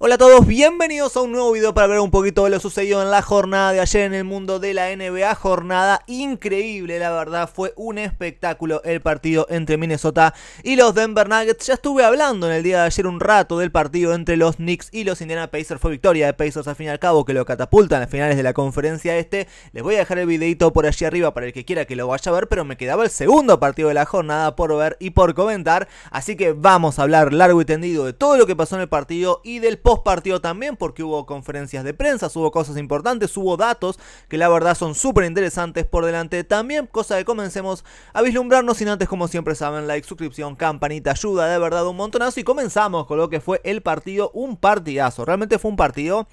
Hola a todos, bienvenidos a un nuevo video para ver un poquito de lo sucedido en la jornada de ayer en el mundo de la NBA. Jornada increíble, la verdad, fue un espectáculo el partido entre Minnesota y los Denver Nuggets. Ya estuve hablando en el día de ayer un rato del partido entre los Knicks y los Indiana Pacers. Fue victoria de Pacers al fin y al cabo que lo catapultan a finales de la conferencia este. Les voy a dejar el videito por allí arriba para el que quiera que lo vaya a ver, pero me quedaba el segundo partido de la jornada por ver y por comentar. Así que vamos a hablar largo y tendido de todo lo que pasó en el partido y del post también, porque hubo conferencias de prensa, hubo cosas importantes, hubo datos que la verdad son súper interesantes por delante también. Cosa que comencemos a vislumbrarnos, sin antes, como siempre saben, like, suscripción, campanita, ayuda de verdad un montonazo. Y comenzamos con lo que fue el partido, un partidazo. Realmente fue un partido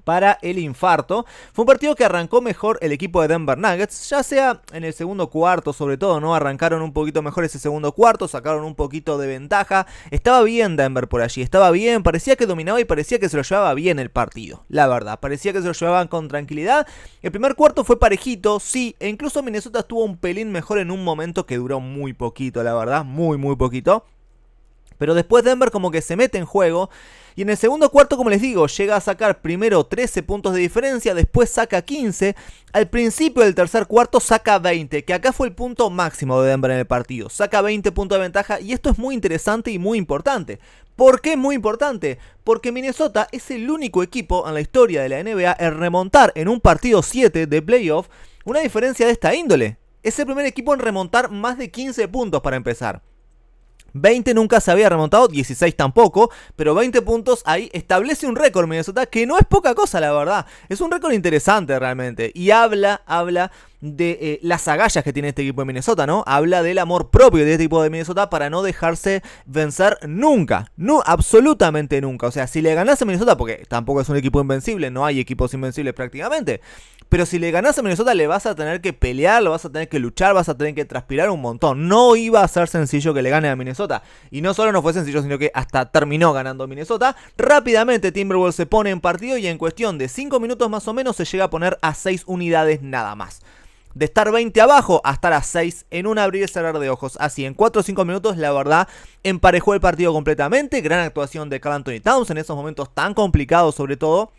para el infarto. Fue un partido que arrancó mejor el equipo de Denver Nuggets, ya sea en el segundo cuarto sobre todo, ¿no? Arrancaron un poquito mejor ese segundo cuarto, sacaron un poquito de ventaja. Estaba bien Denver por allí, estaba bien, parecía que dominaba y parecía que se lo llevaba bien el partido, la verdad. Parecía que se lo llevaban con tranquilidad. El primer cuarto fue parejito, sí, e incluso Minnesota estuvo un pelín mejor en un momento que duró muy poquito, la verdad, muy, muy poquito. Pero después Denver como que se mete en juego. Y en el segundo cuarto, como les digo, llega a sacar primero 13 puntos de diferencia, después saca 15. Al principio del tercer cuarto saca 20, que acá fue el punto máximo de Denver en el partido. Saca 20 puntos de ventaja y esto es muy interesante y muy importante. ¿Por qué muy importante? Porque Minnesota es el único equipo en la historia de la NBA en remontar en un partido 7 de playoff una diferencia de esta índole. Es el primer equipo en remontar más de 15 puntos para empezar. 20 nunca se había remontado, 16 tampoco, pero 20 puntos ahí establece un récord Minnesota que no es poca cosa, la verdad. Es un récord interesante realmente y habla, habla de eh, las agallas que tiene este equipo de Minnesota, ¿no? Habla del amor propio de este equipo de Minnesota para no dejarse vencer nunca, no, absolutamente nunca. O sea, si le a Minnesota, porque tampoco es un equipo invencible, no hay equipos invencibles prácticamente, pero si le ganase a Minnesota le vas a tener que pelear, lo vas a tener que luchar, vas a tener que transpirar un montón. No iba a ser sencillo que le gane a Minnesota. Y no solo no fue sencillo, sino que hasta terminó ganando Minnesota. Rápidamente Timberwolves se pone en partido y en cuestión de 5 minutos más o menos se llega a poner a 6 unidades nada más de estar 20 abajo a estar a 6 en un abrir y cerrar de ojos. Así, en 4 o 5 minutos, la verdad, emparejó el partido completamente. Gran actuación de Carl Anthony Towns en esos momentos tan complicados, sobre todo.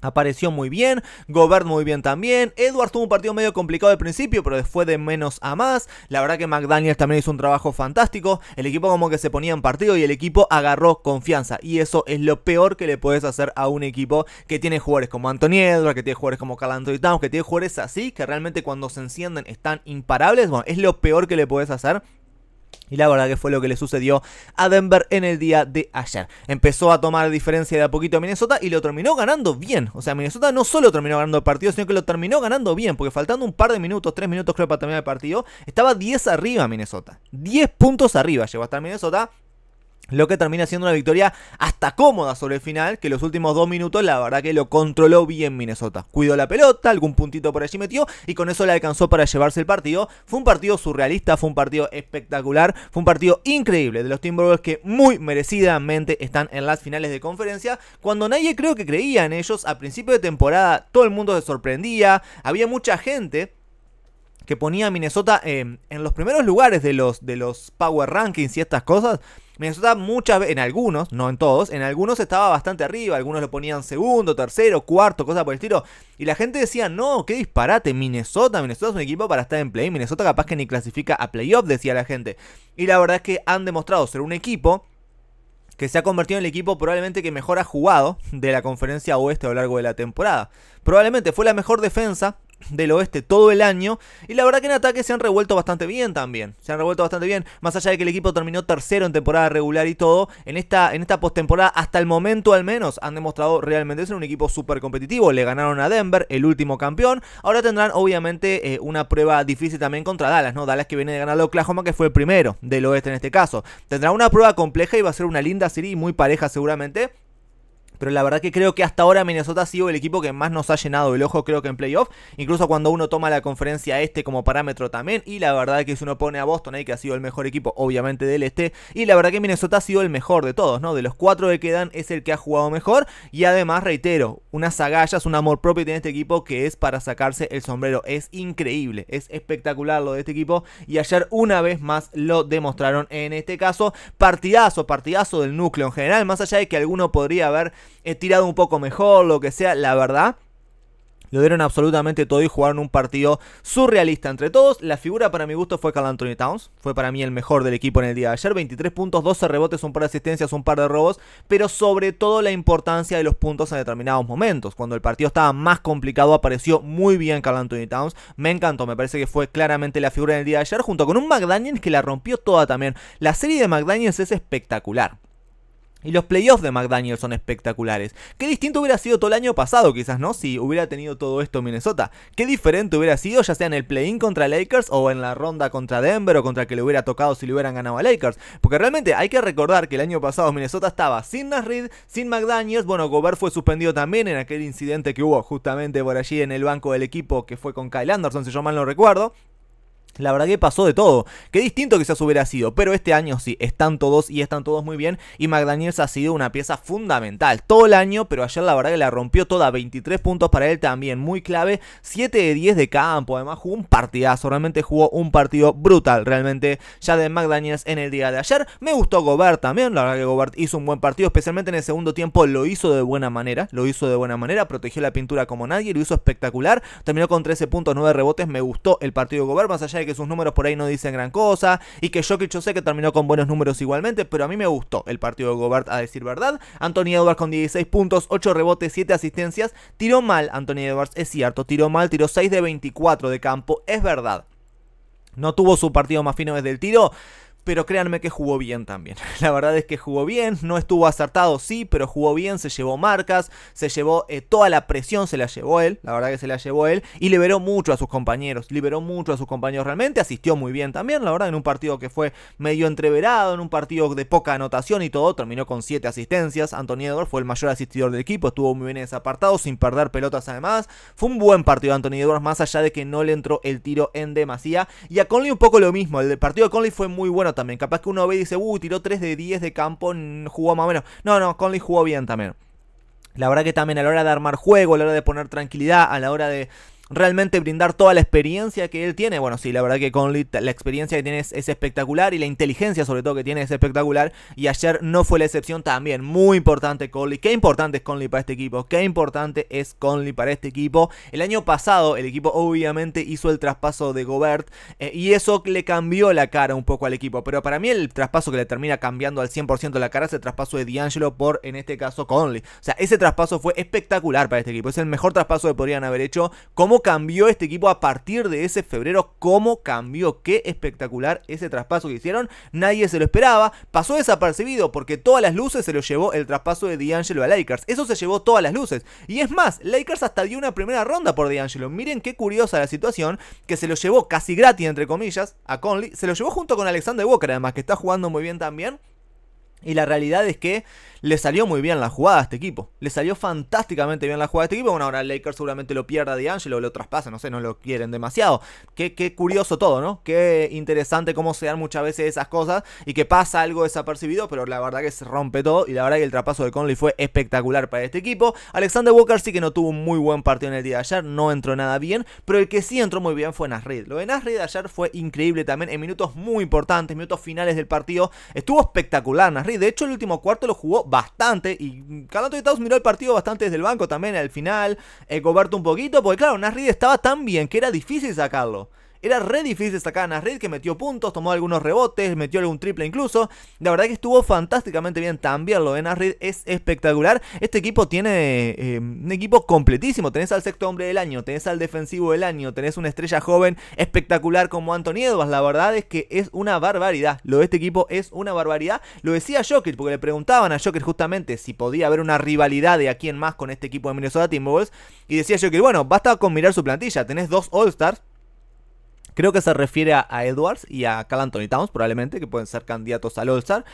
Apareció muy bien, Gobert muy bien también, Edwards tuvo un partido medio complicado al principio, pero después de menos a más, la verdad que McDaniels también hizo un trabajo fantástico, el equipo como que se ponía en partido y el equipo agarró confianza, y eso es lo peor que le puedes hacer a un equipo que tiene jugadores como Anthony Edwards, que tiene jugadores como Carl y Towns, que tiene jugadores así, que realmente cuando se encienden están imparables, bueno, es lo peor que le puedes hacer y la verdad que fue lo que le sucedió a Denver en el día de ayer. Empezó a tomar diferencia de a poquito a Minnesota y lo terminó ganando bien. O sea, Minnesota no solo terminó ganando el partido, sino que lo terminó ganando bien. Porque faltando un par de minutos, tres minutos creo para terminar el partido, estaba 10 arriba Minnesota. 10 puntos arriba llegó hasta Minnesota lo que termina siendo una victoria hasta cómoda sobre el final, que los últimos dos minutos la verdad que lo controló bien Minnesota. Cuidó la pelota, algún puntito por allí metió y con eso le alcanzó para llevarse el partido. Fue un partido surrealista, fue un partido espectacular, fue un partido increíble de los Timberwolves que muy merecidamente están en las finales de conferencia. Cuando nadie creo que creía en ellos, a principio de temporada todo el mundo se sorprendía, había mucha gente que ponía a Minnesota em, en los primeros lugares de los, de los Power Rankings y estas cosas. Minnesota muchas veces, en algunos, no en todos, en algunos estaba bastante arriba, algunos lo ponían segundo, tercero, cuarto, cosas por el estilo. Y la gente decía, no, qué disparate, Minnesota, Minnesota es un equipo para estar en play, Minnesota capaz que ni clasifica a playoff, decía la gente. Y la verdad es que han demostrado ser un equipo que se ha convertido en el equipo probablemente que mejor ha jugado de la conferencia oeste a lo largo de la temporada. Probablemente fue la mejor defensa del oeste todo el año. Y la verdad que en ataque se han revuelto bastante bien también. Se han revuelto bastante bien. Más allá de que el equipo terminó tercero en temporada regular y todo, en esta, en esta postemporada, hasta el momento al menos, han demostrado realmente ser un equipo súper competitivo. Le ganaron a Denver, el último campeón. Ahora tendrán obviamente eh, una prueba difícil también contra Dallas, ¿no? Dallas que viene de ganar a Oklahoma, que fue el primero del oeste en este caso. Tendrá una prueba compleja y va a ser una linda serie muy pareja seguramente. Pero la verdad que creo que hasta ahora Minnesota ha sido el equipo que más nos ha llenado el ojo, creo que en playoff. Incluso cuando uno toma la conferencia este como parámetro también. Y la verdad que si uno pone a Boston ahí, que ha sido el mejor equipo, obviamente, del este. Y la verdad que Minnesota ha sido el mejor de todos, ¿no? De los cuatro que quedan es el que ha jugado mejor. Y además, reitero, unas agallas, un amor propio tiene este equipo que es para sacarse el sombrero. Es increíble, es espectacular lo de este equipo. Y ayer una vez más lo demostraron en este caso. Partidazo, partidazo del núcleo en general. Más allá de que alguno podría haber he tirado un poco mejor, lo que sea, la verdad. Lo dieron absolutamente todo y jugaron un partido surrealista entre todos. La figura para mi gusto fue Carl Anthony Towns. Fue para mí el mejor del equipo en el día de ayer. 23 puntos, 12 rebotes, un par de asistencias, un par de robos. Pero sobre todo la importancia de los puntos en determinados momentos. Cuando el partido estaba más complicado apareció muy bien Carl Anthony Towns. Me encantó, me parece que fue claramente la figura en el día de ayer. Junto con un McDaniels que la rompió toda también. La serie de McDaniels es espectacular. Y los playoffs de McDaniels son espectaculares. Qué distinto hubiera sido todo el año pasado, quizás, ¿no? Si hubiera tenido todo esto Minnesota. Qué diferente hubiera sido, ya sea en el play-in contra Lakers o en la ronda contra Denver o contra que le hubiera tocado si le hubieran ganado a Lakers. Porque realmente hay que recordar que el año pasado Minnesota estaba sin Nasrid, sin McDaniels. Bueno, Gobert fue suspendido también en aquel incidente que hubo justamente por allí en el banco del equipo que fue con Kyle Anderson, si yo mal no recuerdo. La verdad que pasó de todo. Qué distinto que quizás hubiera sido. Pero este año sí, están todos y están todos muy bien. Y McDaniels ha sido una pieza fundamental todo el año. Pero ayer la verdad que la rompió toda. 23 puntos para él también. Muy clave. 7 de 10 de campo. Además jugó un partidazo. Realmente jugó un partido brutal. Realmente ya de McDaniels en el día de ayer. Me gustó Gobert también. La verdad que Gobert hizo un buen partido. Especialmente en el segundo tiempo lo hizo de buena manera. Lo hizo de buena manera. Protegió la pintura como nadie. Lo hizo espectacular. Terminó con 13 puntos, 9 rebotes. Me gustó el partido de Gobert. Más allá de que sus números por ahí no dicen gran cosa y que Jokic yo sé que terminó con buenos números igualmente, pero a mí me gustó el partido de Gobert a decir verdad. Anthony Edwards con 16 puntos, 8 rebotes, 7 asistencias. Tiró mal Anthony Edwards, es cierto, tiró mal, tiró 6 de 24 de campo, es verdad. No tuvo su partido más fino desde el tiro, pero créanme que jugó bien también. La verdad es que jugó bien, no estuvo acertado, sí, pero jugó bien, se llevó marcas, se llevó eh, toda la presión, se la llevó él, la verdad que se la llevó él, y liberó mucho a sus compañeros, liberó mucho a sus compañeros realmente, asistió muy bien también, la verdad, en un partido que fue medio entreverado, en un partido de poca anotación y todo, terminó con 7 asistencias, Anthony Edwards fue el mayor asistidor del equipo, estuvo muy bien en sin perder pelotas además, fue un buen partido de Anthony Edwards, más allá de que no le entró el tiro en demasía, y a Conley un poco lo mismo, el partido de Conley fue muy bueno también. Capaz que uno ve y dice, uh, tiró 3 de 10 de campo, jugó más o menos. No, no, Conley jugó bien también. La verdad que también a la hora de armar juego, a la hora de poner tranquilidad, a la hora de, realmente brindar toda la experiencia que él tiene. Bueno, sí, la verdad que Conley, la experiencia que tiene es, espectacular y la inteligencia sobre todo que tiene es espectacular. Y ayer no fue la excepción también. Muy importante Conley. Qué importante es Conley para este equipo. Qué importante es Conley para este equipo. El año pasado el equipo obviamente hizo el traspaso de Gobert eh, y eso le cambió la cara un poco al equipo. Pero para mí el traspaso que le termina cambiando al 100% la cara es el traspaso de D'Angelo por, en este caso, Conley. O sea, ese traspaso fue espectacular para este equipo. Es el mejor traspaso que podrían haber hecho como cambió este equipo a partir de ese febrero, cómo cambió, qué espectacular ese traspaso que hicieron, nadie se lo esperaba, pasó desapercibido porque todas las luces se lo llevó el traspaso de D'Angelo a Lakers, eso se llevó todas las luces, y es más, Lakers hasta dio una primera ronda por D'Angelo, miren qué curiosa la situación, que se lo llevó casi gratis entre comillas a Conley, se lo llevó junto con Alexander Walker además, que está jugando muy bien también, y la realidad es que le salió muy bien la jugada a este equipo. Le salió fantásticamente bien la jugada a este equipo. Bueno, ahora Lakers seguramente lo pierda de Angelo, lo traspasa, no sé, no lo quieren demasiado. Qué, curioso todo, ¿no? Qué interesante cómo se dan muchas veces esas cosas y que pasa algo desapercibido, pero la verdad que se rompe todo. Y la verdad que el traspaso de Conley fue espectacular para este equipo. Alexander Walker sí que no tuvo un muy buen partido en el día de ayer, no entró nada bien, pero el que sí entró muy bien fue Nasrid. Lo de Nasrid ayer fue increíble también en minutos muy importantes, minutos finales del partido. Estuvo espectacular Nasrid de hecho, el último cuarto lo jugó bastante. Y Carl de miró el partido bastante desde el banco también al final. He eh, Coberto un poquito. Porque claro, Nasrid estaba tan bien que era difícil sacarlo. Era re difícil sacar a Nasrid, que metió puntos, tomó algunos rebotes, metió algún triple incluso. La verdad que estuvo fantásticamente bien también. Lo de Nasrid es espectacular. Este equipo tiene eh, un equipo completísimo. Tenés al sexto hombre del año, tenés al defensivo del año, tenés una estrella joven espectacular como Anthony Edwards. La verdad es que es una barbaridad. Lo de este equipo es una barbaridad. Lo decía Jokic, porque le preguntaban a Jokic justamente si podía haber una rivalidad de aquí en más con este equipo de Minnesota Timberwolves. Y decía Jokic, bueno, basta con mirar su plantilla. Tenés dos All-Stars Creo que se refiere a, Edwards y a Cal Anthony Towns, probablemente, que pueden ser candidatos al All-Star.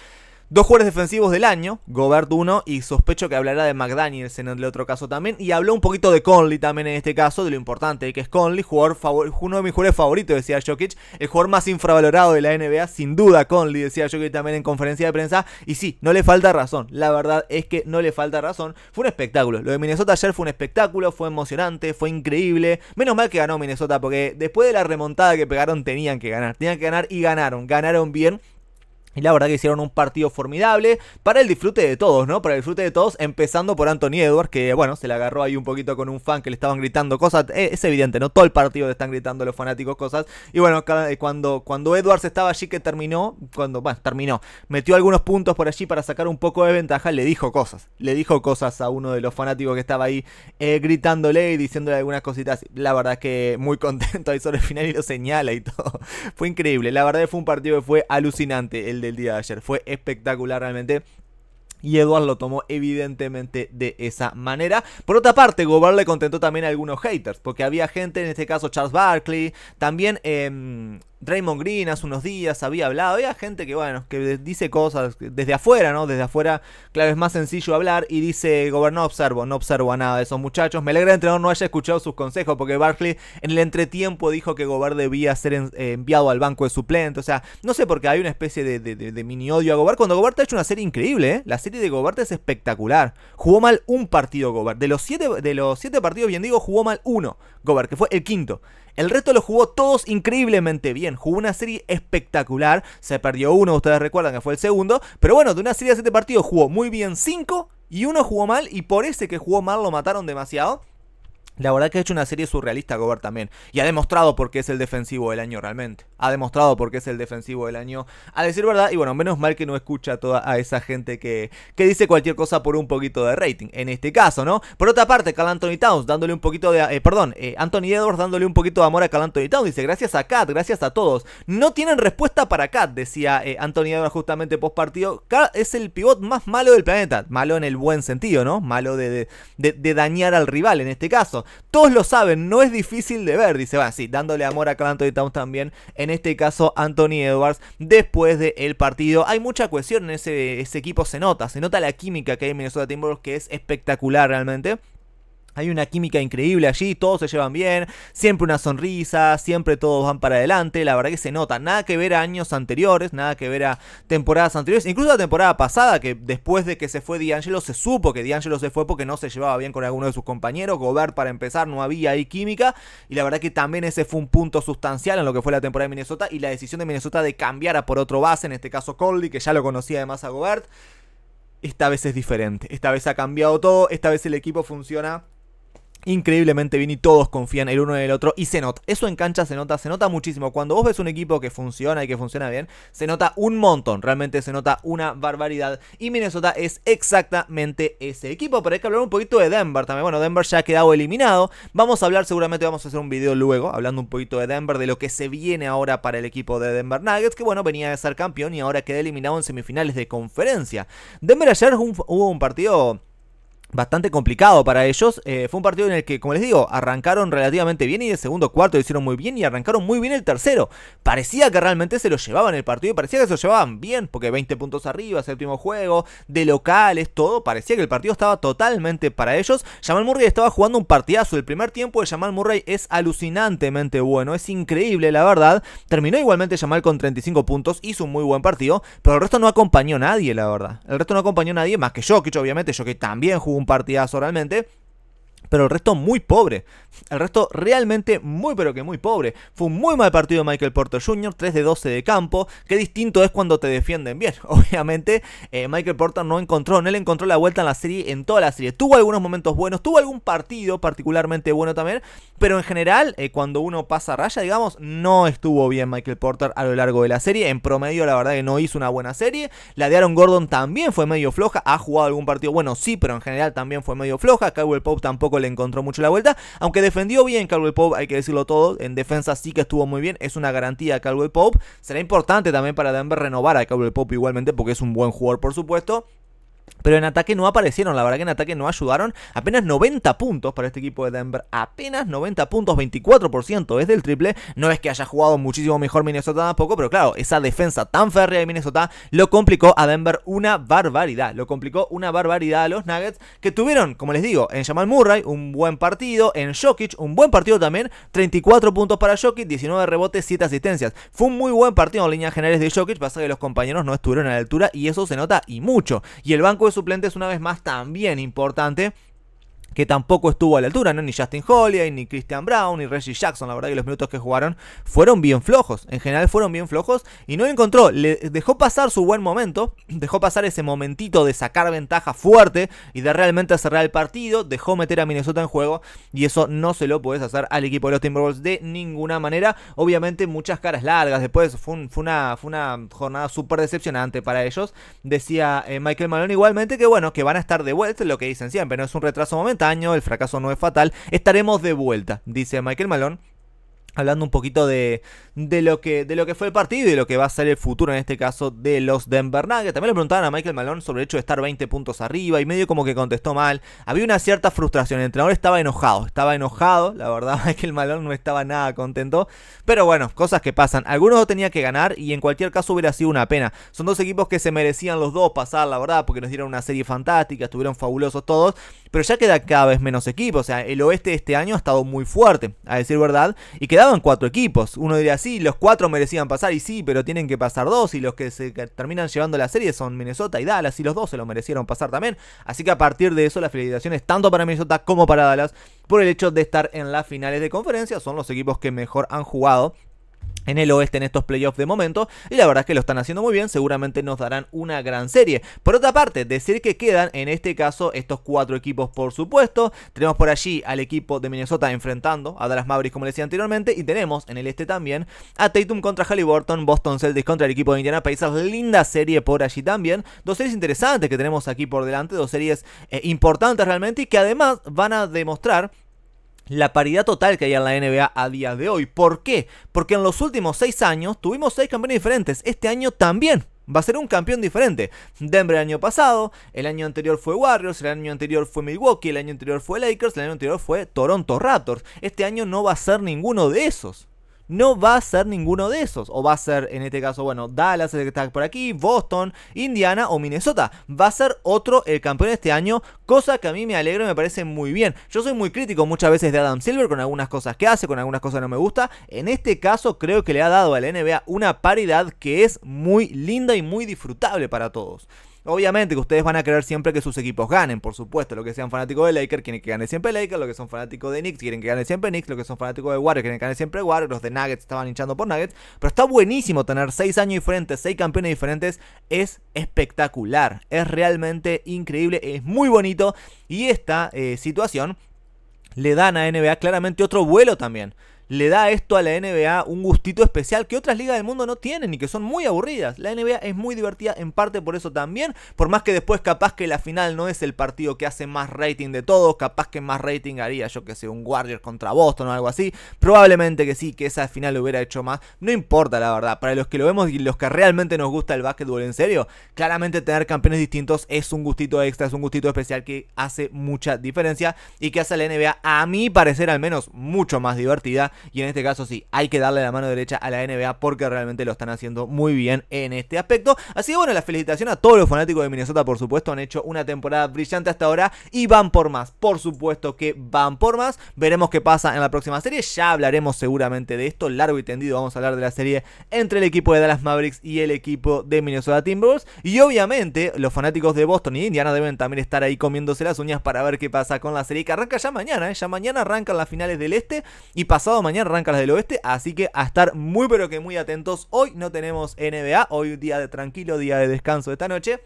Dos jugadores defensivos del año, Gobert uno, y sospecho que hablará de McDaniels en el otro caso también. Y habló un poquito de Conley también en este caso, de lo importante que es Conley, jugador uno de mis jugadores favoritos, decía Jokic, el jugador más infravalorado de la NBA, sin duda Conley, decía Jokic también en conferencia de prensa. Y sí, no le falta razón, la verdad es que no le falta razón. Fue un espectáculo, lo de Minnesota ayer fue un espectáculo, fue emocionante, fue increíble. Menos mal que ganó Minnesota, porque después de la remontada que pegaron tenían que ganar, tenían que ganar y ganaron, ganaron bien y la verdad que hicieron un partido formidable para el disfrute de todos, ¿no? Para el disfrute de todos, empezando por Anthony Edwards, que bueno, se le agarró ahí un poquito con un fan que le estaban gritando cosas. Eh, es evidente, ¿no? Todo el partido le están gritando los fanáticos cosas. Y bueno, eh, cuando, cuando Edwards estaba allí que terminó, cuando, bueno, terminó, metió algunos puntos por allí para sacar un poco de ventaja, le dijo cosas. Le dijo cosas a uno de los fanáticos que estaba ahí eh, gritándole y diciéndole algunas cositas. La verdad que muy contento ahí sobre el final y lo señala y todo. Fue increíble. La verdad que fue un partido que fue alucinante. El el día de ayer. Fue espectacular realmente. Y Edward lo tomó evidentemente de esa manera. Por otra parte, Gobert le contentó también a algunos haters. Porque había gente, en este caso Charles Barkley. También em, Raymond Green hace unos días había hablado, había gente que, bueno, que dice cosas desde afuera, ¿no? Desde afuera, claro, es más sencillo hablar y dice, Gobert, no observo, no observo a nada de esos muchachos. Me alegra el entrenador no haya escuchado sus consejos porque Barkley en el entretiempo dijo que Gobert debía ser eh, enviado al banco de suplente. O sea, no sé por qué hay una especie de, mini odio a Gobert. Cuando Gobert ha hecho una serie increíble, ¿eh? La serie de Gobert es espectacular. Jugó mal un partido Gobert. De los siete, de los siete partidos, bien digo, jugó mal uno Gobert, que fue el quinto. El resto lo jugó todos increíblemente bien. Jugó una serie espectacular. Se perdió uno, ustedes recuerdan que fue el segundo. Pero bueno, de una serie de 7 partidos jugó muy bien 5 y uno jugó mal y por ese que jugó mal lo mataron demasiado. La verdad que ha hecho una serie surrealista Gobert también. Y ha demostrado por qué es el defensivo del año realmente. Ha demostrado por qué es el defensivo del año. A decir verdad, y bueno, menos mal que no escucha a toda esa gente que, que dice cualquier cosa por un poquito de rating. En este caso, ¿no? Por otra parte, Cal Anthony Towns dándole un poquito de... Eh, perdón, eh, Anthony Edwards dándole un poquito de amor a Cal Anthony Towns. Dice, gracias a Cat, gracias a todos. No tienen respuesta para Cat, decía eh, Anthony Edwards justamente post partido. es el pivot más malo del planeta. Malo en el buen sentido, ¿no? Malo de, de dañar al rival en este caso. Todos lo saben, no es difícil de ver, dice, va, sí, dándole amor a a Anthony Towns también, en este caso Anthony Edwards, después del el partido. Hay mucha cohesión en ese, ese equipo, se nota, se nota la química que hay en Minnesota Timberwolves, que es espectacular realmente. Hay una química increíble allí, todos se llevan bien, siempre una sonrisa, siempre todos van para adelante, la verdad que se nota, nada que ver a años anteriores, nada que ver a temporadas anteriores, incluso la temporada pasada, que después de que se fue D'Angelo, se supo que D'Angelo se fue porque no se llevaba bien con alguno de sus compañeros, Gobert para empezar, no había ahí química, y la verdad que también ese fue un punto sustancial en lo que fue la temporada de Minnesota, y la decisión de Minnesota de cambiar a por otro base, en este caso Coldy, que ya lo conocía además a Gobert, esta vez es diferente, esta vez ha cambiado todo, esta vez el equipo funciona increíblemente bien y todos confían el uno en el otro y se nota. Eso en cancha se nota, se nota muchísimo. Cuando vos ves un equipo que funciona y que funciona bien, se nota un montón, realmente se nota una barbaridad. Y Minnesota es exactamente ese equipo, pero hay que hablar un poquito de Denver también. Bueno, Denver ya ha quedado eliminado. Vamos a hablar, seguramente vamos a hacer un video luego hablando un poquito de Denver, de lo que se viene ahora para el equipo de Denver Nuggets, que bueno, venía de ser campeón y ahora queda eliminado en semifinales de conferencia. Denver ayer hubo un partido bastante complicado para ellos. Eh, fue un partido en el que, como les digo, arrancaron relativamente bien y el segundo cuarto lo hicieron muy bien y arrancaron muy bien el tercero. Parecía que realmente se lo llevaban el partido parecía que se lo llevaban bien, porque 20 puntos arriba, séptimo juego, de locales, todo. Parecía que el partido estaba totalmente para ellos. Jamal Murray estaba jugando un partidazo. El primer tiempo de Jamal Murray es alucinantemente bueno, es increíble, la verdad. Terminó igualmente Jamal con 35 puntos, hizo un muy buen partido, pero el resto no acompañó a nadie, la verdad. El resto no acompañó a nadie más que yo. que obviamente. yo que también jugó un un oralmente pero el resto muy pobre. El resto realmente muy pero que muy pobre. Fue un muy mal partido de Michael Porter Jr., 3 de 12 de campo. Qué distinto es cuando te defienden bien. Obviamente eh, Michael Porter no encontró, no le encontró la vuelta en la serie, en toda la serie. Tuvo algunos momentos buenos, tuvo algún partido particularmente bueno también, pero en general eh, cuando uno pasa raya, digamos, no estuvo bien Michael Porter a lo largo de la serie. En promedio la verdad que no hizo una buena serie. La de Aaron Gordon también fue medio floja. Ha jugado algún partido bueno, sí, pero en general también fue medio floja. Kyle Pope tampoco le encontró mucho la vuelta. Aunque defendió bien Caldwell Pope, hay que decirlo todo. En defensa sí que estuvo muy bien. Es una garantía Caldwell Pope. Será importante también para Denver renovar a Caldwell Pope igualmente porque es un buen jugador, por supuesto pero en ataque no aparecieron. La verdad que en ataque no ayudaron. Apenas 90 puntos para este equipo de Denver. Apenas 90 puntos, 24% es del triple. No es que haya jugado muchísimo mejor Minnesota tampoco, pero claro, esa defensa tan férrea de Minnesota lo complicó a Denver una barbaridad. Lo complicó una barbaridad a los Nuggets que tuvieron, como les digo, en Jamal Murray un buen partido, en Jokic un buen partido también. 34 puntos para Jokic, 19 rebotes, 7 asistencias. Fue un muy buen partido en líneas generales de Jokic, pasa que los compañeros no estuvieron a la altura y eso se nota y mucho. Y el banco es suplentes una vez más también importante que tampoco estuvo a la altura, ¿no? Ni Justin Holley ni Christian Brown, ni Reggie Jackson. La verdad que los minutos que jugaron fueron bien flojos. En general fueron bien flojos y no encontró. Le dejó pasar su buen momento, dejó pasar ese momentito de sacar ventaja fuerte y de realmente cerrar el partido. Dejó meter a Minnesota en juego y eso no se lo puedes hacer al equipo de los Timberwolves de ninguna manera. Obviamente muchas caras largas. Después fue, una, una, jornada súper decepcionante para ellos. Decía eh, Michael Malone igualmente que bueno, que van a estar de vuelta, lo que dicen siempre, no es un retraso momentáneo el fracaso no es fatal, estaremos de vuelta, dice Michael Malone, hablando un poquito de, de, lo que, de lo que fue el partido y de lo que va a ser el futuro en este caso de los Denver Nuggets. También le preguntaban a Michael Malone sobre el hecho de estar 20 puntos arriba y medio como que contestó mal. Había una cierta frustración, el entrenador estaba enojado, estaba enojado, la verdad Michael Malone no estaba nada contento, pero bueno, cosas que pasan. Algunos tenían tenían que ganar y en cualquier caso hubiera sido una pena. Son dos equipos que se merecían los dos pasar, la verdad, porque nos dieron una serie fantástica, estuvieron fabulosos todos, pero ya queda cada vez menos equipo, o sea, el oeste este año ha estado muy fuerte, a decir verdad, y queda en cuatro equipos. Uno diría, sí, los cuatro merecían pasar y sí, pero tienen que pasar dos y los que se terminan llevando la serie son Minnesota y Dallas y los dos se lo merecieron pasar también. Así que a partir de eso las felicitaciones tanto para Minnesota como para Dallas por el hecho de estar en las finales de conferencia. Son los equipos que mejor han jugado en el oeste en estos playoffs de momento y la verdad es que lo están haciendo muy bien, seguramente nos darán una gran serie. Por otra parte, decir que quedan en este caso estos cuatro equipos por supuesto, tenemos por allí al equipo de Minnesota enfrentando a Dallas Mavericks como les decía anteriormente y tenemos en el este también a Tatum contra Halliburton, Boston Celtics contra el equipo de Indiana Pacers, linda serie por allí también, dos series interesantes que tenemos aquí por delante, dos series eh, importantes realmente y que además van a demostrar la paridad total que hay en la NBA a día de hoy. ¿Por qué? Porque en los últimos seis años tuvimos 6 campeones diferentes. Este año también. Va a ser un campeón diferente. Denver el año pasado, el año anterior fue Warriors, el año anterior fue Milwaukee, el año anterior fue Lakers, el año anterior fue Toronto Raptors. Este año no va a ser ninguno de esos no va a ser ninguno de esos. O va a ser, en este caso, bueno, Dallas, el que está por aquí, Boston, Indiana o Minnesota. Va a ser otro el campeón este año, cosa que a mí me alegra y me parece muy bien. Yo soy muy crítico muchas veces de Adam Silver con algunas cosas que hace, con algunas cosas que no me gusta. En este caso, creo que le ha dado a la NBA una paridad que es muy linda y muy disfrutable para todos. Obviamente que ustedes van a querer siempre que sus equipos ganen, por supuesto. Los que sean fanáticos de Lakers quieren que gane siempre Lakers, los que son fanáticos de Knicks quieren que gane siempre Knicks, los que son fanáticos de Warriors quieren que gane siempre Warriors, los de Nuggets estaban hinchando por Nuggets. Pero está buenísimo tener 6 años diferentes, 6 campeones diferentes. Es espectacular, es realmente increíble, es muy bonito. Y esta eh, situación le dan a NBA claramente otro vuelo también le da esto a la NBA un gustito especial que otras ligas del mundo no tienen y que son muy aburridas. La NBA es muy divertida en parte por eso también, por más que después capaz que la final no es el partido que hace más rating de todos, capaz que más rating haría yo que sé, un Warriors contra Boston o algo así, probablemente que sí, que esa final lo hubiera hecho más, no importa la verdad, para los que lo vemos y los que realmente nos gusta el básquetbol en serio, claramente tener campeones distintos es un gustito extra, es un gustito especial que hace mucha diferencia y que hace a la NBA a mi parecer al menos mucho más divertida y en este caso sí, hay que darle la mano derecha a la NBA porque realmente lo están haciendo muy bien en este aspecto. Así que bueno, la felicitación a todos los fanáticos de Minnesota, por supuesto, han hecho una temporada brillante hasta ahora y van por más. Por supuesto que van por más. Veremos qué pasa en la próxima serie. Ya hablaremos seguramente de esto, largo y tendido. Vamos a hablar de la serie entre el equipo de Dallas Mavericks y el equipo de Minnesota Timberwolves. Y obviamente, los fanáticos de Boston y Indiana deben también estar ahí comiéndose las uñas para ver qué pasa con la serie que arranca ya mañana. ¿eh? Ya mañana arrancan las finales del este y pasado mañana arranca las del oeste, así que a estar muy pero que muy atentos. Hoy no tenemos NBA, hoy día de tranquilo, día de descanso de esta noche.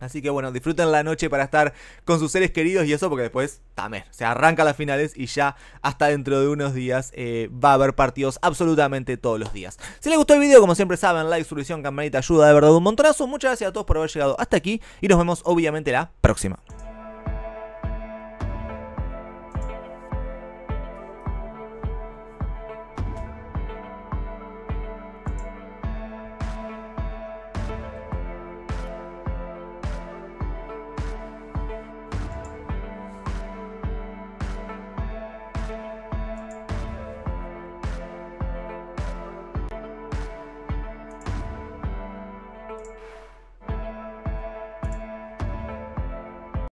Así que bueno, disfruten la noche para estar con sus seres queridos y eso, porque después también se arranca las finales y ya hasta dentro de unos días eh, va a haber partidos absolutamente todos los días. Si les gustó el video, como siempre saben, like, suscripción, campanita, ayuda de verdad un montonazo. Muchas gracias a todos por haber llegado hasta aquí y nos vemos obviamente la próxima.